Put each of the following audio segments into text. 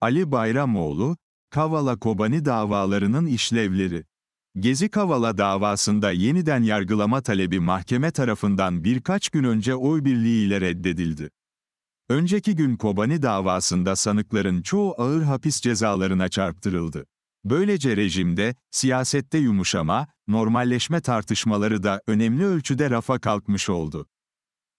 Ali Bayramoğlu, Kavala-Kobani davalarının işlevleri. Gezi Kavala davasında yeniden yargılama talebi mahkeme tarafından birkaç gün önce oy birliğiyle reddedildi. Önceki gün Kobani davasında sanıkların çoğu ağır hapis cezalarına çarptırıldı. Böylece rejimde, siyasette yumuşama, normalleşme tartışmaları da önemli ölçüde rafa kalkmış oldu.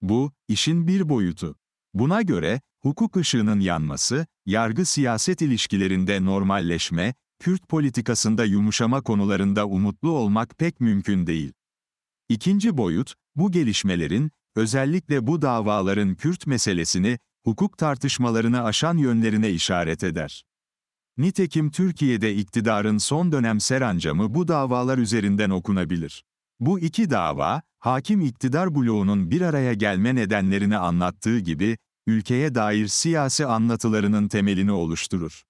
Bu, işin bir boyutu. Buna göre, hukuk ışığının yanması, yargı-siyaset ilişkilerinde normalleşme, Kürt politikasında yumuşama konularında umutlu olmak pek mümkün değil. İkinci boyut, bu gelişmelerin, özellikle bu davaların Kürt meselesini, hukuk tartışmalarını aşan yönlerine işaret eder. Nitekim Türkiye'de iktidarın son dönem serancamı bu davalar üzerinden okunabilir. Bu iki dava, hakim iktidar bloğunun bir araya gelme nedenlerini anlattığı gibi, ülkeye dair siyasi anlatılarının temelini oluşturur.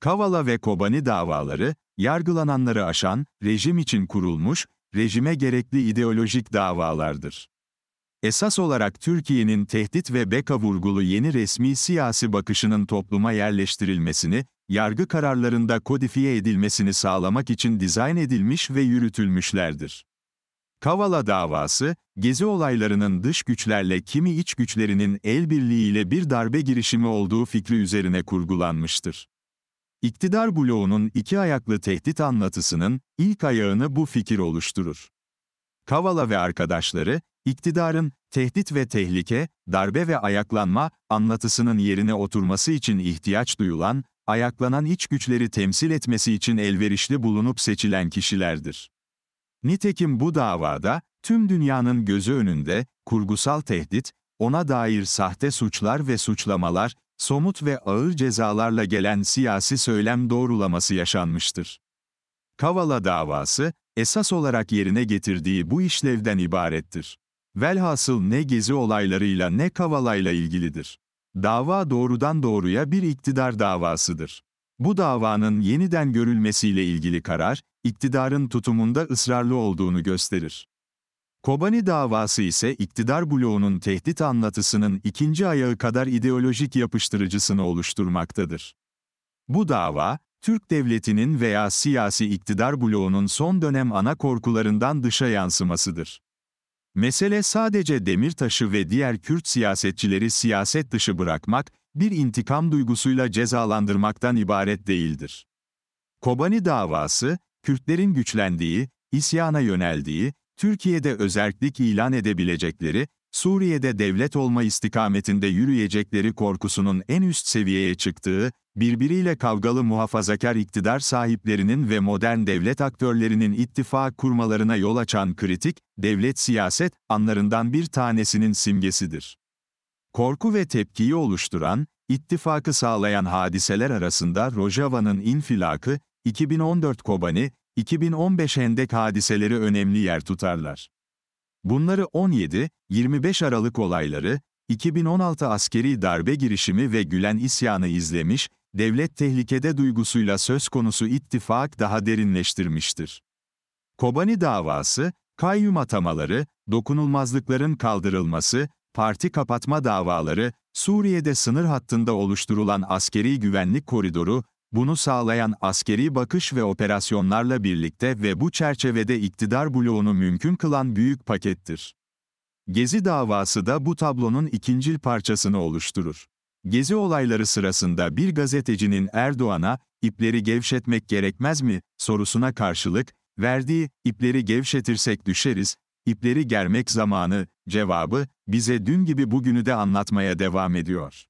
Kavala ve Kobani davaları, yargılananları aşan, rejim için kurulmuş, rejime gerekli ideolojik davalardır. Esas olarak Türkiye'nin tehdit ve beka vurgulu yeni resmi siyasi bakışının topluma yerleştirilmesini, yargı kararlarında kodifiye edilmesini sağlamak için dizayn edilmiş ve yürütülmüşlerdir. Kavala davası, gezi olaylarının dış güçlerle kimi iç güçlerinin el birliğiyle bir darbe girişimi olduğu fikri üzerine kurgulanmıştır. İktidar bloğunun iki ayaklı tehdit anlatısının ilk ayağını bu fikir oluşturur. Kavala ve arkadaşları, iktidarın tehdit ve tehlike, darbe ve ayaklanma anlatısının yerine oturması için ihtiyaç duyulan, ayaklanan iç güçleri temsil etmesi için elverişli bulunup seçilen kişilerdir. Nitekim bu davada, tüm dünyanın gözü önünde, kurgusal tehdit, ona dair sahte suçlar ve suçlamalar, somut ve ağır cezalarla gelen siyasi söylem doğrulaması yaşanmıştır. Kavala davası, esas olarak yerine getirdiği bu işlevden ibarettir. Velhasıl ne gezi olaylarıyla ne Kavala'yla ilgilidir. Dava doğrudan doğruya bir iktidar davasıdır. Bu davanın yeniden görülmesiyle ilgili karar, iktidarın tutumunda ısrarlı olduğunu gösterir. Kobani davası ise iktidar bloğunun tehdit anlatısının ikinci ayağı kadar ideolojik yapıştırıcısını oluşturmaktadır. Bu dava, Türk devletinin veya siyasi iktidar bloğunun son dönem ana korkularından dışa yansımasıdır. Mesele sadece Demirtaş'ı ve diğer Kürt siyasetçileri siyaset dışı bırakmak, bir intikam duygusuyla cezalandırmaktan ibaret değildir. Kobani davası, Kürtlerin güçlendiği, isyana yöneldiği, Türkiye'de özerklik ilan edebilecekleri, Suriye'de devlet olma istikametinde yürüyecekleri korkusunun en üst seviyeye çıktığı, birbiriyle kavgalı muhafazakar iktidar sahiplerinin ve modern devlet aktörlerinin ittifak kurmalarına yol açan kritik, devlet siyaset anlarından bir tanesinin simgesidir. Korku ve tepkiyi oluşturan, ittifakı sağlayan hadiseler arasında Rojava'nın infilakı, 2014 Kobani, 2015 Hendek hadiseleri önemli yer tutarlar. Bunları 17-25 Aralık olayları, 2016 askeri darbe girişimi ve Gülen isyanı izlemiş, devlet tehlikede duygusuyla söz konusu ittifak daha derinleştirmiştir. Kobani davası, kayyum atamaları, dokunulmazlıkların kaldırılması, parti kapatma davaları, Suriye'de sınır hattında oluşturulan askeri güvenlik koridoru, bunu sağlayan askeri bakış ve operasyonlarla birlikte ve bu çerçevede iktidar bloğunu mümkün kılan büyük pakettir. Gezi davası da bu tablonun ikincil parçasını oluşturur. Gezi olayları sırasında bir gazetecinin Erdoğan'a, ipleri gevşetmek gerekmez mi, sorusuna karşılık, verdiği, ipleri gevşetirsek düşeriz, ipleri germek zamanı, cevabı, bize dün gibi bugünü de anlatmaya devam ediyor.